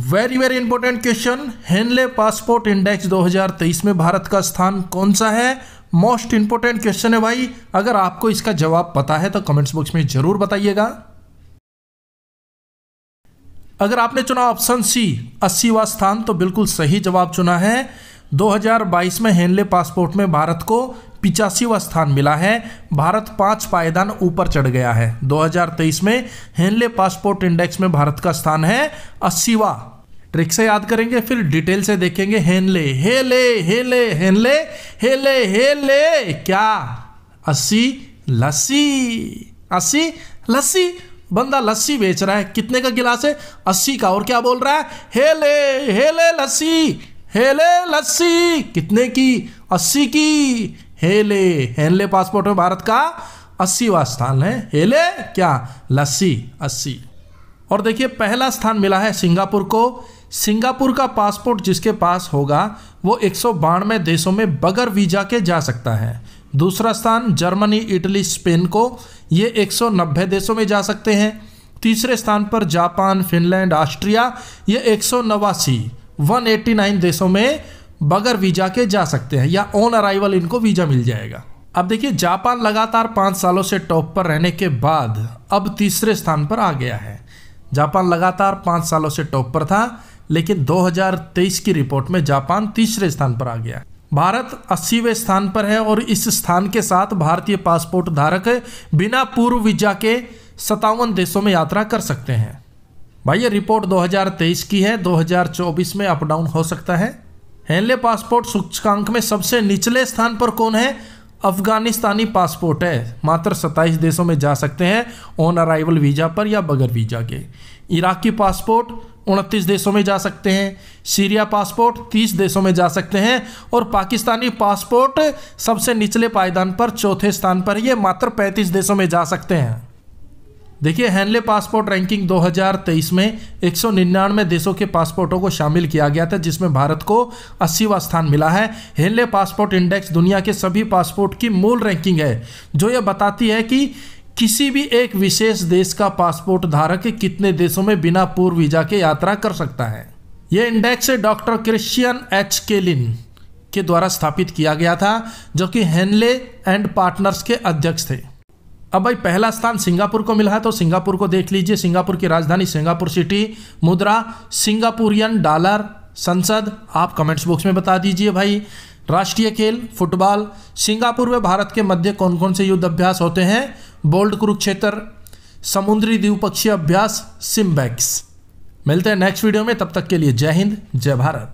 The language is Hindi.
very very important question Henley passport index 2023 में भारत का स्थान कौन सा है मोस्ट इंपॉर्टेंट क्वेश्चन है भाई अगर आपको इसका जवाब पता है तो कमेंट्स बॉक्स में जरूर बताइएगा अगर आपने चुना ऑप्शन सी अस्सीवा स्थान तो बिल्कुल सही जवाब चुना है 2022 में हेनले पासपोर्ट में भारत को पिचासीवा स्थान मिला है भारत पांच पायदान ऊपर चढ़ गया है 2023 में हेनले पासपोर्ट इंडेक्स में भारत का स्थान है अस्सीवा ट्रिक से याद करेंगे फिर डिटेल से देखेंगे हेनले हेले हेले हेनले हेले हेले क्या अस्सी लस्सी अस्सी लस्सी बंदा लस्सी बेच रहा है कितने का गिलास है अस्सी का और क्या बोल रहा है हेले हेले लस्सी हेले लस्सी कितने की अस्सी की हेले हेले पासपोर्ट में भारत का अस्सीवा स्थान है हेले क्या लस्सी अस्सी और देखिए पहला स्थान मिला है सिंगापुर को सिंगापुर का पासपोर्ट जिसके पास होगा वो एक सौ देशों में बगैर वीज़ा के जा सकता है दूसरा स्थान जर्मनी इटली स्पेन को ये नब्बे देशों में जा सकते हैं तीसरे स्थान पर जापान फिनलैंड ऑस्ट्रिया ये एक सौ 189 देशों में बगैर वीज़ा के जा सकते हैं या ऑन अराइवल इनको वीज़ा मिल जाएगा अब देखिए जापान लगातार पाँच सालों से टॉप पर रहने के बाद अब तीसरे स्थान पर आ गया है जापान लगातार पाँच सालों से टॉप पर था लेकिन 2023 की रिपोर्ट में जापान तीसरे स्थान पर आ गया भारत अस्सीवें स्थान पर है और इस स्थान के साथ भारतीय पासपोर्ट धारक बिना पूर्व वीजा के सत्तावन देशों में यात्रा कर सकते हैं भाई ये रिपोर्ट 2023 की है 2024 में अप डाउन हो सकता है हेनले पासपोर्ट सूचकांक में सबसे निचले स्थान पर कौन है अफगानिस्तानी पासपोर्ट है मात्र 27 देशों में जा सकते हैं ऑन अराइवल वीज़ा पर या बगैर वीज़ा के इराक़ी पासपोर्ट उनतीस देशों में जा सकते हैं सीरिया पासपोर्ट तीस देशों में जा सकते हैं और पाकिस्तानी पासपोर्ट सबसे निचले पायदान पर चौथे स्थान पर ये मात्र पैंतीस देशों में जा सकते हैं देखिए हैनले पासपोर्ट रैंकिंग 2023 में एक देशों के पासपोर्टों को शामिल किया गया था जिसमें भारत को अस्सीवा स्थान मिला है हैनले पासपोर्ट इंडेक्स दुनिया के सभी पासपोर्ट की मूल रैंकिंग है जो ये बताती है कि किसी भी एक विशेष देश का पासपोर्ट धारक कितने देशों में बिना पूर्व वीजा के यात्रा कर सकता है ये index doctor Christian H Kaelin के द्वारा स्थापित किया गया था जो कि हेनले एंड पार्टनर्स के अध्यक्ष थे अब भाई पहला स्थान सिंगापुर को मिला है तो सिंगापुर को देख लीजिए सिंगापुर की राजधानी सिंगापुर सिटी मुद्रा सिंगापुरियन डॉलर संसद आप कमेंट्स बॉक्स में बता दीजिए भाई राष्ट्रीय खेल फुटबॉल सिंगापुर में भारत के मध्य कौन कौन से युद्ध अभ्यास होते हैं बोल्ड कुरुक्षेत्र समुद्री द्विपक्षीय अभ्यास सिम्बैक्स मिलते हैं नेक्स्ट वीडियो में तब तक के लिए जय हिंद जय भारत